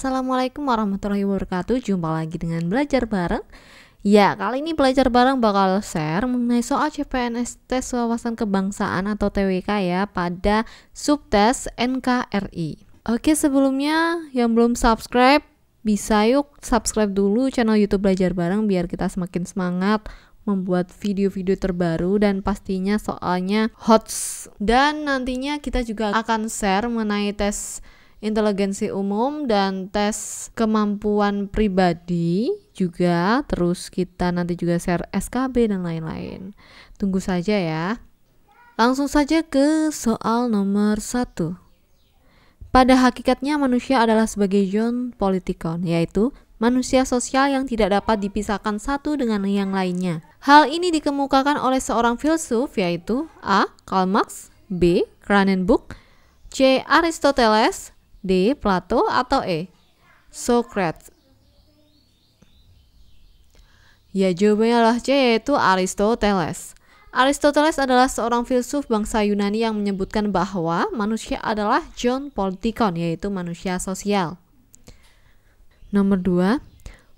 Assalamualaikum warahmatullahi wabarakatuh Jumpa lagi dengan Belajar Bareng Ya, kali ini Belajar Bareng bakal share mengenai soal CPNS Tes Wawasan Kebangsaan atau TWK ya Pada subtes NKRI Oke, sebelumnya yang belum subscribe bisa yuk subscribe dulu channel YouTube Belajar Bareng biar kita semakin semangat membuat video-video terbaru dan pastinya soalnya hot dan nantinya kita juga akan share mengenai tes inteligensi umum dan tes kemampuan pribadi juga terus kita nanti juga share SKB dan lain-lain tunggu saja ya langsung saja ke soal nomor satu pada hakikatnya manusia adalah sebagai John Politikon yaitu manusia sosial yang tidak dapat dipisahkan satu dengan yang lainnya. Hal ini dikemukakan oleh seorang filsuf yaitu A. Karl Marx, B. Cranenburg, C. Aristoteles, D. Plato atau E. Socrates. Ya jawabannya adalah C yaitu Aristoteles. Aristoteles adalah seorang filsuf bangsa Yunani yang menyebutkan bahwa manusia adalah John Politikon yaitu manusia sosial. Nomor 2,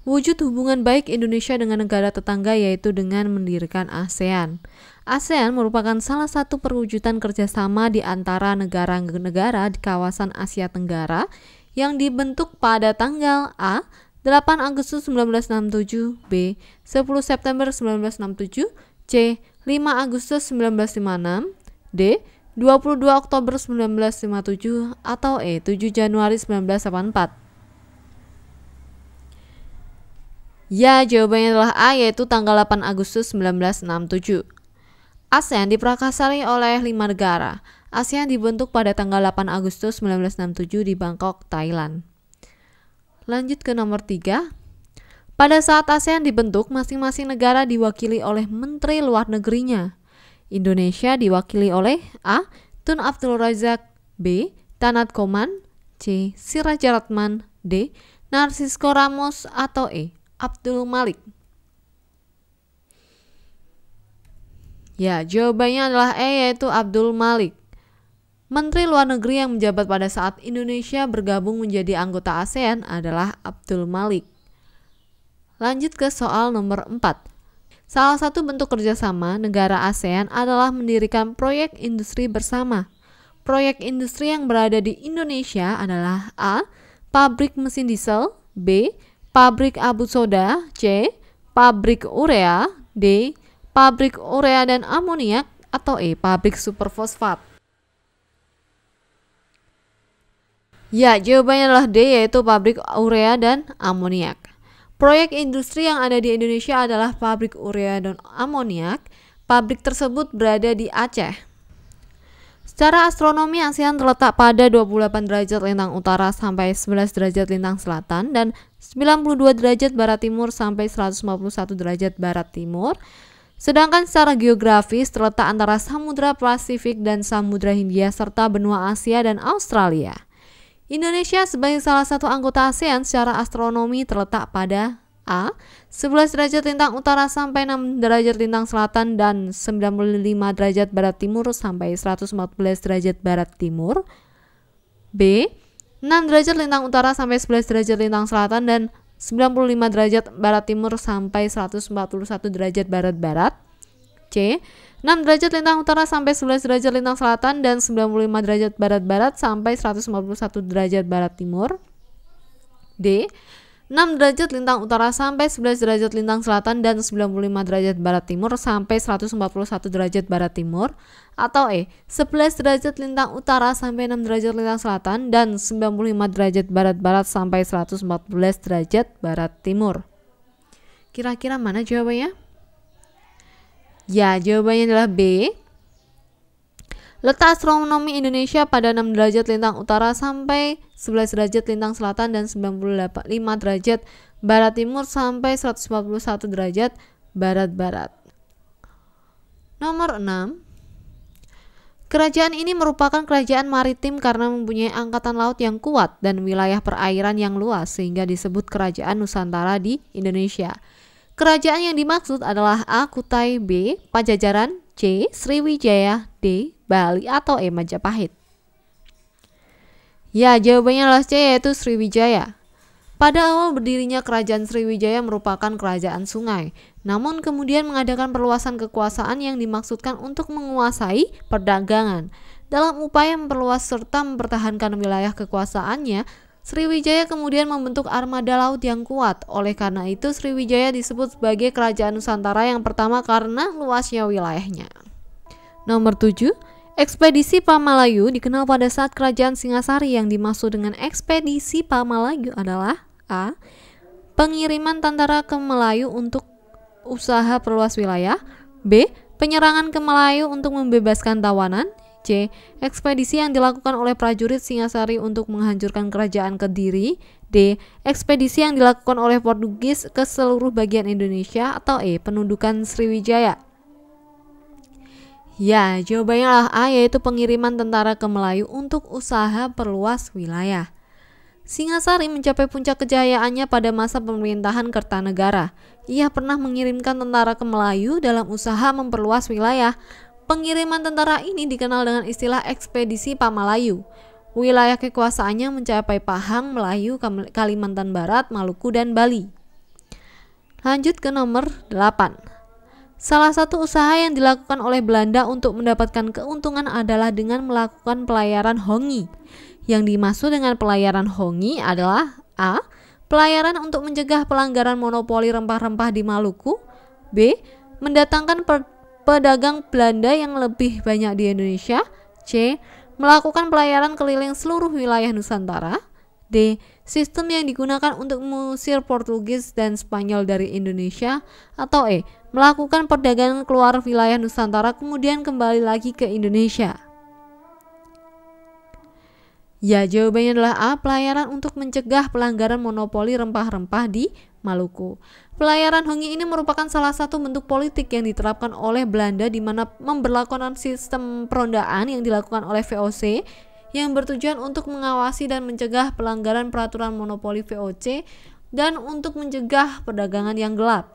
wujud hubungan baik Indonesia dengan negara tetangga yaitu dengan mendirikan ASEAN. ASEAN merupakan salah satu perwujudan kerjasama di antara negara-negara di kawasan Asia Tenggara yang dibentuk pada tanggal A 8 Agustus 1967, B 10 September 1967, C 5 Agustus 1956, D 22 Oktober 1957 atau E 7 Januari 1984. Ya, jawabannya adalah A yaitu tanggal 8 Agustus 1967. ASEAN diprakasari oleh lima negara. ASEAN dibentuk pada tanggal 8 Agustus 1967 di Bangkok, Thailand. Lanjut ke nomor tiga. Pada saat ASEAN dibentuk, masing-masing negara diwakili oleh menteri luar negerinya. Indonesia diwakili oleh A. Tun Abdul Razak B. Tanat Koman C. Siraj Ratman D. Narsisko Ramos atau E. Abdul Malik Ya, jawabannya adalah E yaitu Abdul Malik. Menteri Luar Negeri yang menjabat pada saat Indonesia bergabung menjadi anggota ASEAN adalah Abdul Malik. Lanjut ke soal nomor 4. Salah satu bentuk kerjasama negara ASEAN adalah mendirikan proyek industri bersama. Proyek industri yang berada di Indonesia adalah A. Pabrik mesin diesel B. Pabrik abu soda C. Pabrik urea D pabrik urea dan amoniak atau E, pabrik superfosfat. Ya, jawabannya adalah D yaitu pabrik urea dan amoniak. Proyek industri yang ada di Indonesia adalah pabrik urea dan amoniak. Pabrik tersebut berada di Aceh. Secara astronomi, ASEAN terletak pada 28 derajat lintang utara sampai 11 derajat lintang selatan dan 92 derajat barat timur sampai 151 derajat barat timur. Sedangkan secara geografis terletak antara Samudra Pasifik dan Samudra Hindia serta benua Asia dan Australia. Indonesia sebagai salah satu anggota ASEAN secara astronomi terletak pada A. 11 derajat lintang utara sampai 6 derajat lintang selatan dan 95 derajat barat timur sampai 114 derajat barat timur. B. 6 derajat lintang utara sampai 11 derajat lintang selatan dan 95 derajat barat timur sampai 141 derajat barat barat. C. 6 derajat lintang utara sampai 11 derajat lintang selatan dan 95 derajat barat-barat sampai 151 derajat barat timur. D. 6 derajat lintang utara sampai 11 derajat lintang selatan dan 95 derajat barat timur sampai 141 derajat barat timur atau E 11 derajat lintang utara sampai 6 derajat lintang selatan dan 95 derajat barat-barat sampai 114 derajat barat timur. Kira-kira mana jawabannya? Ya, jawabannya adalah B. Letak astronomi Indonesia pada 6 derajat lintang utara sampai 11 derajat lintang selatan dan 95 derajat barat timur sampai 141 derajat barat-barat. Nomor 6 Kerajaan ini merupakan kerajaan maritim karena mempunyai angkatan laut yang kuat dan wilayah perairan yang luas sehingga disebut kerajaan Nusantara di Indonesia. Kerajaan yang dimaksud adalah A. Kutai B. Pajajaran C. Sriwijaya D. Bali atau E. Majapahit. Ya, jawabannya adalah C yaitu Sriwijaya. Pada awal berdirinya kerajaan Sriwijaya merupakan kerajaan sungai, namun kemudian mengadakan perluasan kekuasaan yang dimaksudkan untuk menguasai perdagangan. Dalam upaya memperluas serta mempertahankan wilayah kekuasaannya, Sriwijaya kemudian membentuk armada laut yang kuat. Oleh karena itu, Sriwijaya disebut sebagai kerajaan Nusantara yang pertama karena luasnya wilayahnya. Nomor 7, Ekspedisi Pamalayu dikenal pada saat kerajaan Singasari yang dimaksud dengan ekspedisi Pamalayu adalah A. Pengiriman tentara ke Melayu untuk usaha perluas wilayah B. Penyerangan ke Melayu untuk membebaskan tawanan C. Ekspedisi yang dilakukan oleh prajurit Singasari untuk menghancurkan kerajaan Kediri. D. Ekspedisi yang dilakukan oleh Portugis ke seluruh bagian Indonesia atau E. Penundukan Sriwijaya. Ya, jawabannya lah A yaitu pengiriman tentara ke Melayu untuk usaha perluas wilayah. Singasari mencapai puncak kejayaannya pada masa pemerintahan Kertanegara. Ia pernah mengirimkan tentara ke Melayu dalam usaha memperluas wilayah, Pengiriman tentara ini dikenal dengan istilah ekspedisi Pamalayu. Wilayah kekuasaannya mencapai Pahang, Melayu, Kalimantan Barat, Maluku, dan Bali. Lanjut ke nomor 8. Salah satu usaha yang dilakukan oleh Belanda untuk mendapatkan keuntungan adalah dengan melakukan pelayaran Hongi. Yang dimaksud dengan pelayaran Hongi adalah A. Pelayaran untuk mencegah pelanggaran monopoli rempah-rempah di Maluku B. Mendatangkan pedagang Belanda yang lebih banyak di Indonesia. C. Melakukan pelayaran keliling seluruh wilayah Nusantara. D. Sistem yang digunakan untuk mengusir Portugis dan Spanyol dari Indonesia atau E. Melakukan perdagangan keluar wilayah Nusantara kemudian kembali lagi ke Indonesia. Ya, jawabannya adalah A. Pelayaran untuk mencegah pelanggaran monopoli rempah-rempah di Maluku. Pelayaran Hongi ini merupakan salah satu bentuk politik yang diterapkan oleh Belanda di mana memberlakukan sistem perondaan yang dilakukan oleh VOC yang bertujuan untuk mengawasi dan mencegah pelanggaran peraturan monopoli VOC dan untuk mencegah perdagangan yang gelap.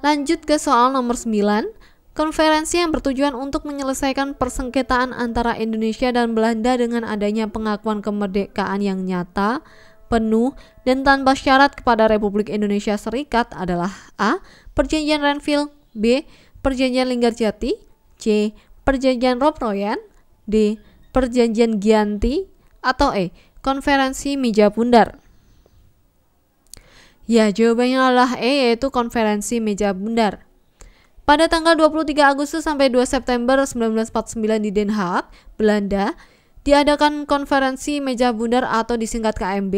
Lanjut ke soal nomor 9, konferensi yang bertujuan untuk menyelesaikan persengketaan antara Indonesia dan Belanda dengan adanya pengakuan kemerdekaan yang nyata, penuh, dan tanpa syarat kepada Republik Indonesia Serikat adalah A. Perjanjian Renville B. Perjanjian Linggarjati C. Perjanjian Rob Roproyan D. Perjanjian Gianti atau E. Konferensi Meja Bundar Ya, jawabannya adalah E yaitu Konferensi Meja Bundar. Pada tanggal 23 Agustus sampai 2 September 1949 di Den Haag, Belanda, Diadakan konferensi meja bundar atau disingkat KMB.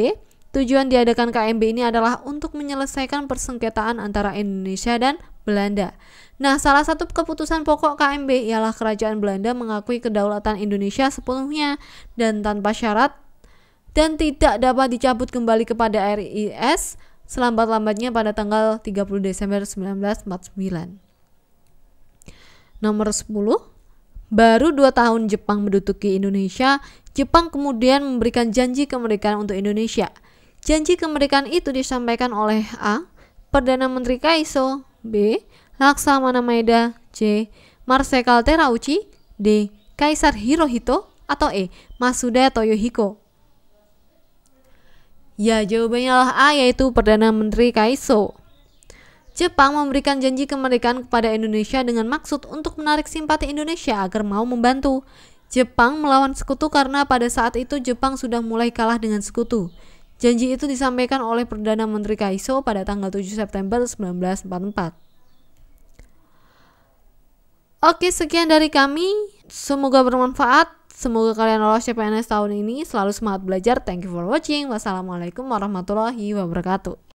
Tujuan diadakan KMB ini adalah untuk menyelesaikan persengketaan antara Indonesia dan Belanda. Nah, salah satu keputusan pokok KMB ialah kerajaan Belanda mengakui kedaulatan Indonesia sepenuhnya dan tanpa syarat dan tidak dapat dicabut kembali kepada RIS selambat-lambatnya pada tanggal 30 Desember 1949. Nomor 10 Baru dua tahun Jepang menduduki Indonesia, Jepang kemudian memberikan janji kemerdekaan untuk Indonesia. Janji kemerdekaan itu disampaikan oleh A. Perdana Menteri Kaiso, B. Laksamana Maeda, C. Marsekal Terauchi, D. Kaisar Hirohito, atau E. Masuda Toyohiko. Ya, jawabannya adalah A yaitu Perdana Menteri Kaiso. Jepang memberikan janji kemerdekaan kepada Indonesia dengan maksud untuk menarik simpati Indonesia agar mau membantu. Jepang melawan sekutu karena pada saat itu Jepang sudah mulai kalah dengan sekutu. Janji itu disampaikan oleh Perdana Menteri Kaiso pada tanggal 7 September 1944. Oke, sekian dari kami. Semoga bermanfaat. Semoga kalian lolos CPNS tahun ini. Selalu semangat belajar. Thank you for watching. Wassalamualaikum warahmatullahi wabarakatuh.